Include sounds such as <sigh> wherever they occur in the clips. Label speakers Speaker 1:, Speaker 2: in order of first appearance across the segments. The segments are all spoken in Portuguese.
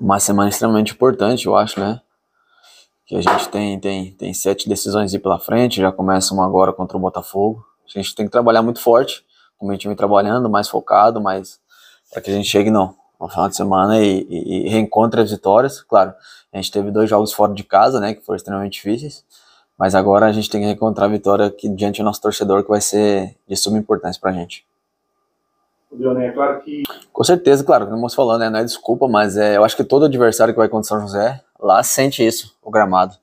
Speaker 1: uma semana extremamente importante, eu acho, né? Que a gente tem, tem, tem sete decisões aí pela frente, já começa uma agora contra o Botafogo. A gente tem que trabalhar muito forte, com o meu time trabalhando, mais focado, mais para que a gente chegue não, no final de semana e, e, e, reencontre as vitórias. Claro, a gente teve dois jogos fora de casa, né, que foram extremamente difíceis, mas agora a gente tem que reencontrar a vitória aqui diante do nosso torcedor, que vai ser de suma importância para a gente. É claro que... Com certeza, claro, como você falou, né? Não é desculpa, mas é, eu acho que todo adversário que vai contra o São José lá sente isso, o gramado.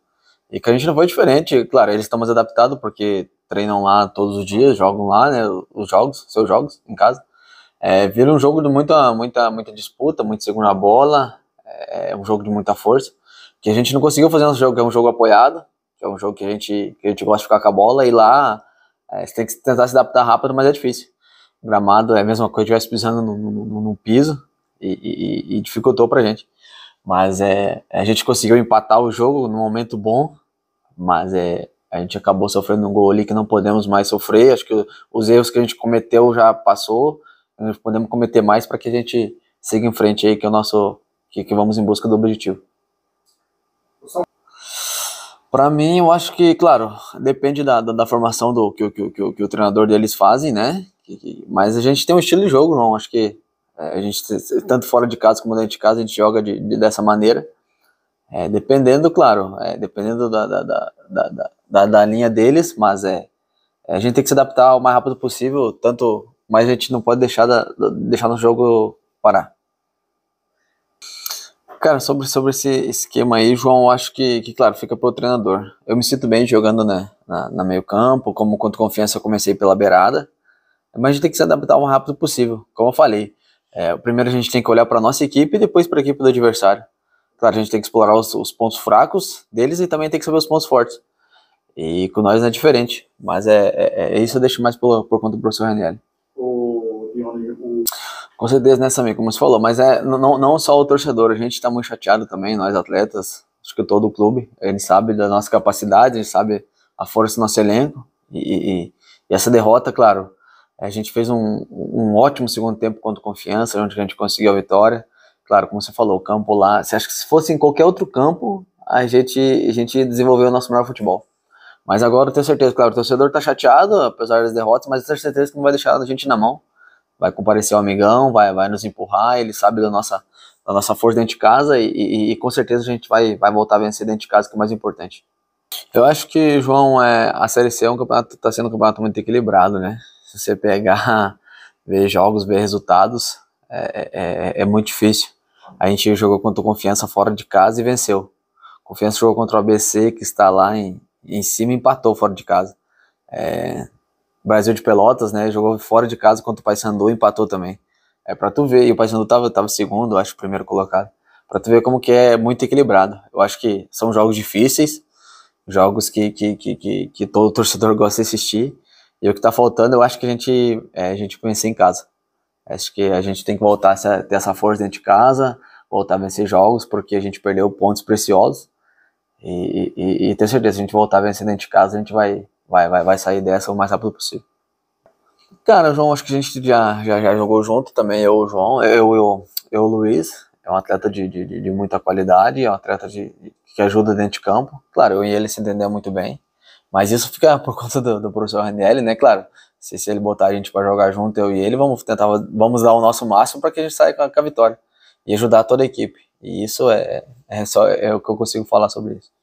Speaker 1: E que a gente não foi diferente, claro, eles estão mais adaptados porque treinam lá todos os dias, jogam lá, né? Os jogos, seus jogos em casa. É, vira um jogo de muita, muita, muita disputa, muito segunda bola, é, é um jogo de muita força. Que a gente não conseguiu fazer nosso jogo, que é um jogo apoiado, que é um jogo que a gente, que a gente gosta de ficar com a bola, e lá é, você tem que tentar se adaptar rápido, mas é difícil. Gramado é a mesma coisa, estivesse pisando no piso e, e, e dificultou pra gente. Mas é, a gente conseguiu empatar o jogo num momento bom, mas é, a gente acabou sofrendo um gol ali que não podemos mais sofrer. Acho que os erros que a gente cometeu já passou, não podemos cometer mais para que a gente siga em frente aí, que é o nosso que, que vamos em busca do objetivo. Para mim, eu acho que, claro, depende da, da, da formação do que, que, que, que o treinador deles fazem, né? Mas a gente tem um estilo de jogo, não. Acho que é, a gente, tanto fora de casa como dentro de casa, a gente joga de, de dessa maneira. É, dependendo, claro, é, dependendo da da, da, da, da, linha deles, mas é, é, a gente tem que se adaptar o mais rápido possível, tanto, mas a gente não pode deixar, da, deixar no jogo parar. Cara, sobre, sobre esse esquema aí, João, eu acho que, que claro, fica para o treinador. Eu me sinto bem jogando né, na, na meio campo, como quanto confiança eu comecei pela beirada, mas a gente tem que se adaptar o mais rápido possível, como eu falei. É, primeiro a gente tem que olhar para a nossa equipe e depois para a equipe do adversário. Claro, a gente tem que explorar os, os, pontos fracos deles e também tem que saber os pontos fortes. E com nós não é diferente, mas é, é, é, é isso eu deixo mais por, por conta do professor Raniel. Com certeza, né, Samir, como você falou, mas é, não, não só o torcedor, a gente está muito chateado também, nós atletas, acho que todo o clube, ele sabe da nossa capacidade, ele sabe a força do nosso elenco, e, e, e essa derrota, claro, a gente fez um, um ótimo segundo tempo contra Confiança, onde a gente conseguiu a vitória. Claro, como você falou, o campo lá. Você acha que se fosse em qualquer outro campo, a gente, a gente desenvolveu o nosso melhor futebol. Mas agora eu tenho certeza, claro, o torcedor está chateado, apesar das derrotas, mas eu tenho certeza que não vai deixar a gente na mão. Vai comparecer ao amigão, vai, vai nos empurrar, ele sabe da nossa, da nossa força dentro de casa e, e, e com certeza a gente vai, vai voltar a vencer dentro de casa, que é o mais importante. Eu acho que, João, é, a Série C é um campeonato, tá sendo um campeonato muito equilibrado, né? Se você pegar, <laughs> ver jogos, ver resultados, é, é, é, é muito difícil. A gente jogou contra o Confiança fora de casa e venceu. Confiança jogou contra o ABC, que está lá em, em cima, e empatou fora de casa. É, Brasil de Pelotas, né? Jogou fora de casa contra o Paysandu e empatou também. É para tu ver. E o Paysandu tava, tava segundo, acho, primeiro colocado. Para tu ver como que é muito equilibrado. Eu acho que são jogos difíceis, jogos que, que, que, que, que todo torcedor gosta de assistir. E o que está faltando, eu acho que a gente, é, a gente vencer em casa. Acho que a gente tem que voltar a ter essa força dentro de casa, voltar a vencer jogos, porque a gente perdeu pontos preciosos. E, e, e tenho certeza, se a gente voltar a vencer dentro de casa, a gente vai, vai, vai, vai sair dessa o mais rápido possível. Cara, João, acho que a gente já, já, já jogou junto também, eu, o João, eu, eu, eu, o Luiz. É um atleta de, de, de muita qualidade, é um atleta de, que ajuda dentro de campo. Claro, eu e ele se entendemos muito bem. Mas isso fica por conta do, do professor Raniel, né? Claro, se, se ele botar a gente para jogar junto, eu e ele, vamos tentar, vamos dar o nosso máximo para que a gente saia com a, com a, vitória e ajudar toda a equipe. E isso é, é só é o que eu consigo falar sobre isso.